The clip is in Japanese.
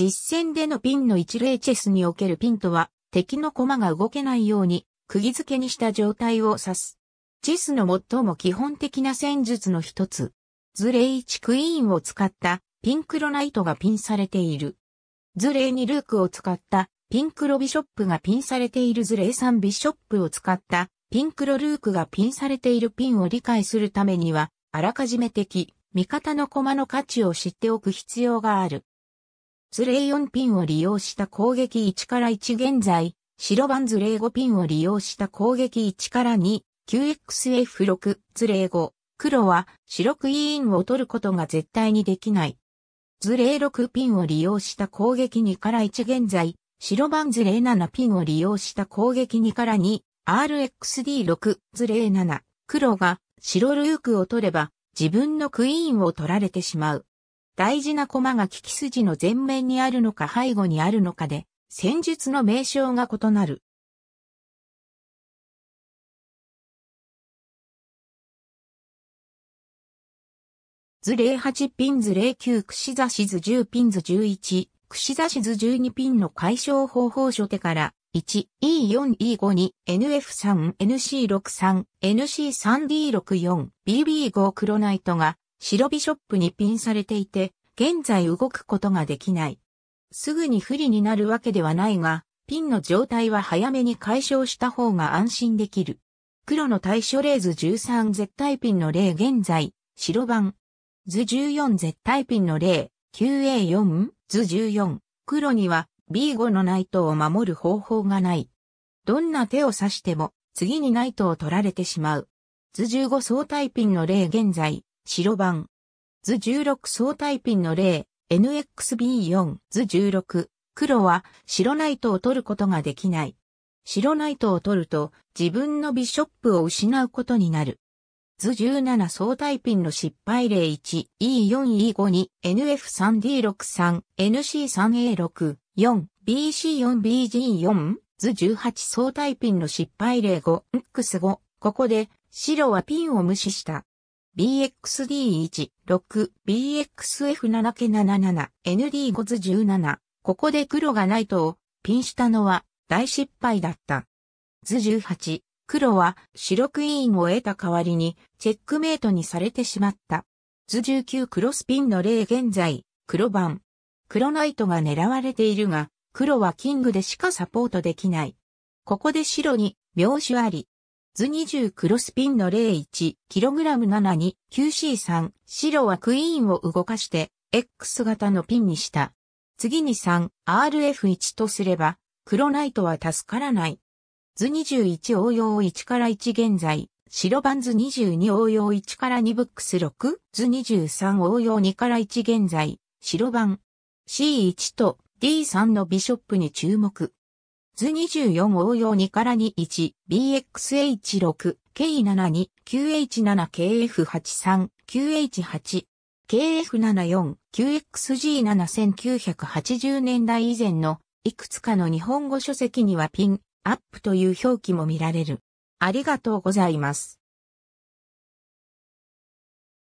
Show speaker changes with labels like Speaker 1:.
Speaker 1: 実戦でのピンの一例チェスにおけるピンとは、敵の駒が動けないように、
Speaker 2: 釘付けにした状態を指す。チェスの最も基本的な戦術の一つ。ズレ1クイーンを使ったピンクロナイトがピンされている。ズレ2ルークを使ったピンクロビショップがピンされているズレ3ビショップを使ったピンクロルークがピンされているピンを理解するためには、あらかじめ敵、味方の駒の価値を知っておく必要がある。ズレイ4ピンを利用した攻撃1から1現在、白番ズレイ5ピンを利用した攻撃1から2、QXF6 ズレイ5、黒は白クイーンを取ることが絶対にできない。ズレイ6ピンを利用した攻撃2から1現在、白番ズレイ7ピンを利用した攻撃2から2、RXD6 ズレイ7、黒が白ルークを取れば自分のクイーンを取られてしまう。大事な駒が利き筋の前面にあ
Speaker 1: るのか背後にあるのかで、戦術の名称が異なる。図08ピン図09串刺し図10ピン図11、
Speaker 2: 串刺し図12ピンの解消方法初手から、1、E4、E5 に、NF3、NC63、NC3D64、BB5 クロナイトが、白ビショップにピンされていて、現在動くことができない。すぐに不利になるわけではないが、ピンの状態は早めに解消した方が安心できる。黒の対処例図13絶対ピンの例現在、白番。図14絶対ピンの例、q a 4図14。黒には B5 のナイトを守る方法がない。どんな手を指しても、次にナイトを取られてしまう。図15相対ピンの例現在、白版。図16相対ピンの例、NXB4 図16。黒は白ナイトを取ることができない。白ナイトを取ると自分のビショップを失うことになる。図17相対ピンの失敗例 1E4E5 に n f 3 d 6 3 NC3A6 4BC4BG4 図18相対ピンの失敗例 5X5 ここで白はピンを無視した。BXD1、6、BXF7 系77、ND5 図17。ここで黒がないと、ピンしたのは大失敗だった。図18、黒は白クイーンを得た代わりに、チェックメイトにされてしまった。図19黒スピンの例現在、黒番。黒ナイトが狙われているが、黒はキングでしかサポートできない。ここで白に、描手あり。図20クロスピンの 01kg72 9C3 白はクイーンを動かして X 型のピンにした。次に 3RF1 とすれば黒ナイトは助からない。図21応用1から1現在白番図22応用1から2ブックス6図23応用2から1現在白番 C1 と D3 のビショップに注目。図24応用2から 21BXH6、K7 2QH7KF83、QH8、KF74、QXG7 1980年代以前のいくつかの日本語書籍にはピン、アップという表記も
Speaker 1: 見られる。ありがとうございます。